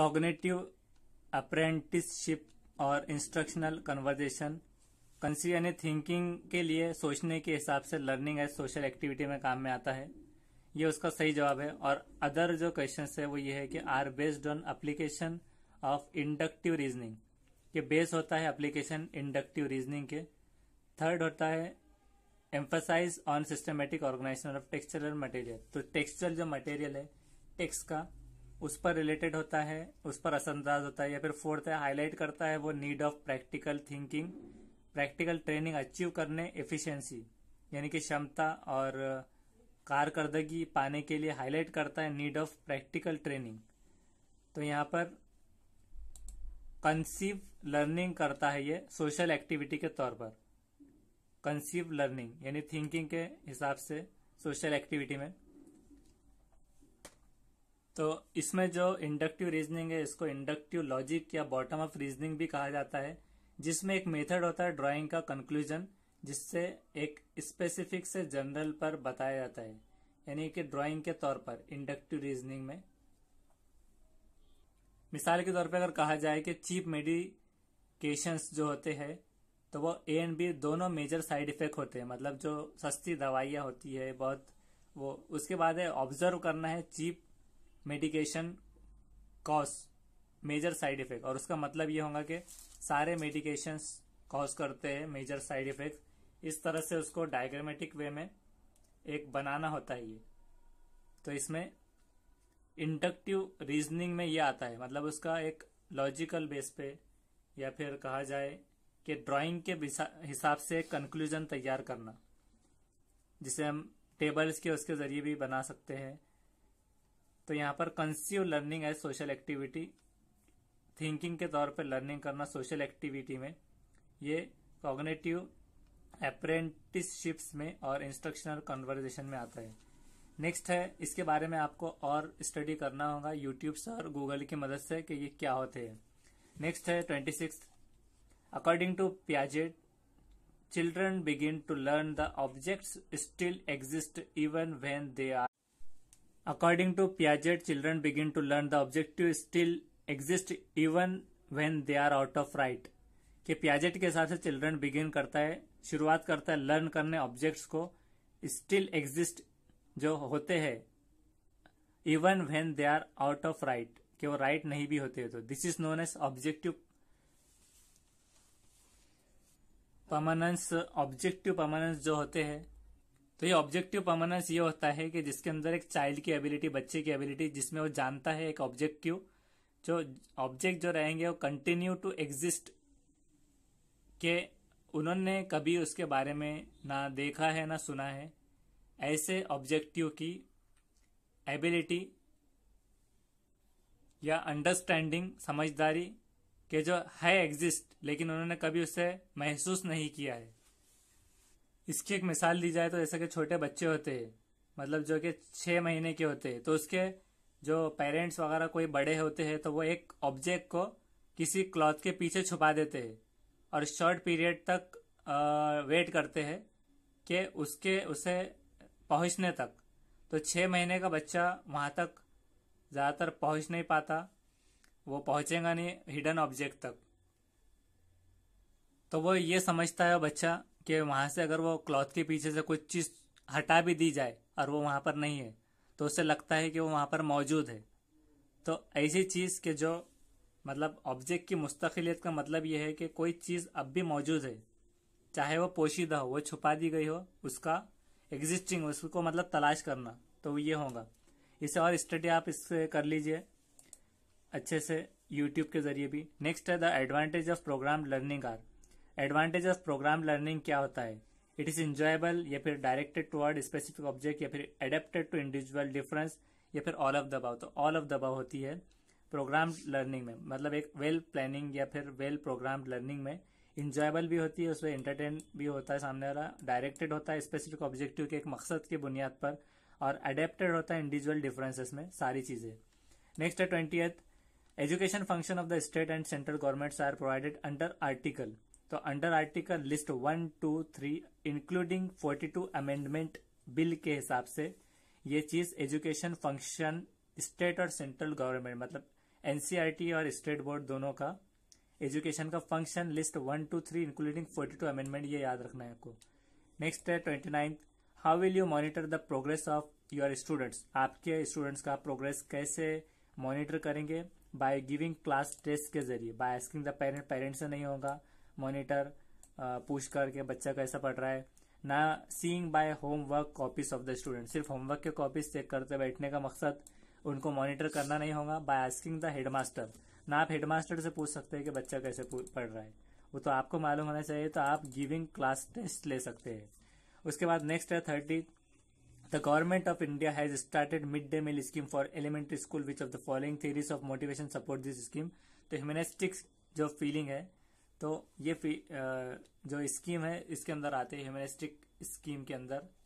Cognitive apprenticeship और instructional conversation कंसी यानी थिंकिंग के लिए सोचने के हिसाब से लर्निंग एज सोशल एक्टिविटी में काम में आता है ये उसका सही जवाब है और अदर जो क्वेश्चन है वो ये है कि are based on application of inductive reasoning ये बेस होता है अप्लीकेशन इंडक्टिव रीजनिंग के थर्ड होता है emphasise on systematic organisation of textual material तो टेक्सचरल जो मटेरियल है टेक्स का उस पर रिलेटेड होता है उस पर असरअंदाज होता है या फिर फोर्थ है हाईलाइट करता है वो need of practical thinking practical training achieve करने एफिशिएंसी यानी कि क्षमता और कारकर्दगी पाने के लिए हाईलाइट करता है नीड ऑफ प्रैक्टिकल ट्रेनिंग तो यहाँ पर कंसीव लर्निंग करता है ये सोशल एक्टिविटी के तौर पर कंसीव लर्निंग यानी थिंकिंग के हिसाब से सोशल एक्टिविटी में तो इसमें जो इंडक्टिव रीजनिंग है इसको इंडक्टिव लॉजिक या बॉटम अप रीजनिंग भी कहा जाता है जिसमें एक मेथड होता है ड्राइंग का कंक्लूजन जिससे एक स्पेसिफिक से जनरल पर बताया जाता है यानी कि ड्राइंग के तौर पर इंडक्टिव रीजनिंग में मिसाल के तौर पर अगर कहा जाए कि चीप मेडिकेशंस जो होते हैं तो वो ए एंड बी दोनों मेजर साइड इफेक्ट होते हैं मतलब जो सस्ती दवाइयां होती है बहुत वो उसके बाद है ऑब्जर्व करना है cheap medication cause major side effect और उसका मतलब ये होगा कि सारे मेडिकेशंस कॉज करते हैं मेजर साइड इफेक्ट इस तरह से उसको डायग्रामेटिक वे में एक बनाना होता है ये तो इसमें इंडक्टिव रीजनिंग में ये आता है मतलब उसका एक लॉजिकल बेस पे या फिर कहा जाए कि ड्राइंग के हिसाब से कंक्लूजन तैयार करना जिसे हम टेबल्स के उसके जरिए भी बना सकते हैं तो यहाँ पर conceive learning as social activity thinking के तौर पर लर्निंग करना सोशल एक्टिविटी में ये कॉग्नेटिव अप्रेंटिसशिप्स में और इंस्ट्रक्शनल कन्वर्जेशन में आता है नेक्स्ट है इसके बारे में आपको और स्टडी करना होगा यूट्यूब से और गूगल की मदद से कि ये क्या होते हैं नेक्स्ट है twenty six according to Piaget children begin to learn the objects still exist even when they are According to Piaget, children begin to learn the objective still exist even when they are out of right. कि प्याजेट के हिसाब से children begin करता है शुरुआत करता है learn करने ऑब्जेक्ट्स को स्टिल एग्जिस्ट जो होते हैं even when they are out of right कि वो राइट right नहीं भी होते तो this is known as objective permanence objective permanence जो होते हैं तो ये ऑब्जेक्टिव परमानेंस ये होता है कि जिसके अंदर एक चाइल्ड की एबिलिटी बच्चे की एबिलिटी जिसमें वो जानता है एक ऑब्जेक्टिव जो ऑब्जेक्ट जो रहेंगे वो कंटिन्यू टू एग्जिस्ट के उन्होंने कभी उसके बारे में ना देखा है ना सुना है ऐसे ऑब्जेक्टिव की एबिलिटी या अंडरस्टैंडिंग समझदारी के जो है एग्जिस्ट लेकिन उन्होंने कभी उसे महसूस नहीं किया है इसकी एक मिसाल दी जाए तो जैसे कि छोटे बच्चे होते मतलब जो कि छः महीने के होते तो उसके जो पेरेंट्स वगैरह कोई बड़े होते हैं तो वो एक ऑब्जेक्ट को किसी क्लॉथ के पीछे छुपा देते हैं और शॉर्ट पीरियड तक आ, वेट करते हैं कि उसके उसे पहुंचने तक तो छः महीने का बच्चा वहाँ तक ज़्यादातर पहुंच नहीं पाता वो पहुंचेगा नहीं हिडन ऑब्जेक्ट तक तो वो ये समझता है बच्चा कि वहां से अगर वो क्लॉथ के पीछे से कुछ चीज़ हटा भी दी जाए और वो वहां पर नहीं है तो उससे लगता है कि वो वहां पर मौजूद है तो ऐसी चीज़ के जो मतलब ऑब्जेक्ट की मुस्तकिलियत का मतलब यह है कि कोई चीज़ अब भी मौजूद है चाहे वो पोशीदा हो वो छुपा दी गई हो उसका एग्जिस्टिंग उसको मतलब तलाश करना तो ये होगा इसे और स्टडी आप इससे कर लीजिए अच्छे से यूट्यूब के ज़रिए भी नेक्स्ट है the advantage of programme learning or advantage of programme learning क्या होता है इट इज इंजॉयबल या फिर डायरेक्टेड टूवर्ड स्पेसिफिक ऑब्जेक्ट या फिर एडेप्टेड टू इंडिविजुअल डिफरेंस या फिर ऑल ऑफ दबाव तो ऑल ऑफ दबाव होती है प्रोग्राम लर्निंग में मतलब एक वेल well प्लानिंग या फिर वेल प्रोग्राम लर्निंग में इंजॉयबल भी होती है उसमें इंटरटेन भी होता है सामने वाला डायरेक्टेड होता है स्पेसिफिक ऑब्जेक्टिव के एक मकसद की बुनियाद पर और अडेप्टेड होता है इंडिविजुअल डिफरेंसेस में सारी चीज़ें नेक्स्ट है twenty education function of the state and central governments are provided under article तो under article list one two three including forty two amendment bill के हिसाब से ये चीज एजुकेशन फंक्शन स्टेट और सेंट्रल गवर्नमेंट मतलब एनसीआरटी e और state board दोनों का एजुकेशन का function list one two three including forty two amendment ये याद रखना है आपको नेक्स्ट है twenty ninth how will you monitor the progress of your students आपके स्टूडेंट्स का प्रोग्रेस कैसे मॉनिटर करेंगे बाय गिविंग क्लास टेस्ट के जरिए by asking the parent parents से नहीं होगा मॉनिटर पुश करके बच्चा कैसा पढ़ रहा है ना seeing by homework copies of the student सिर्फ होमवर्क के कॉपीज चेक करते बैठने का मकसद उनको मॉनिटर करना नहीं होगा बाय आस्किंग द हेडमास्टर ना आप हेडमास्टर से पूछ सकते हैं कि बच्चा कैसे पढ़ रहा है वो तो आपको मालूम होना चाहिए तो आप गिविंग क्लास टेस्ट ले सकते हैं उसके बाद नेक्स्ट है thirty the government of India has started mid day meal scheme for elementary school which of the following theories of motivation support this scheme तो ह्यूमेनिस्टिक्स जो फीलिंग है तो ये जो स्कीम है इसके अंदर आते हैं हेमरेस्टिक स्कीम के अंदर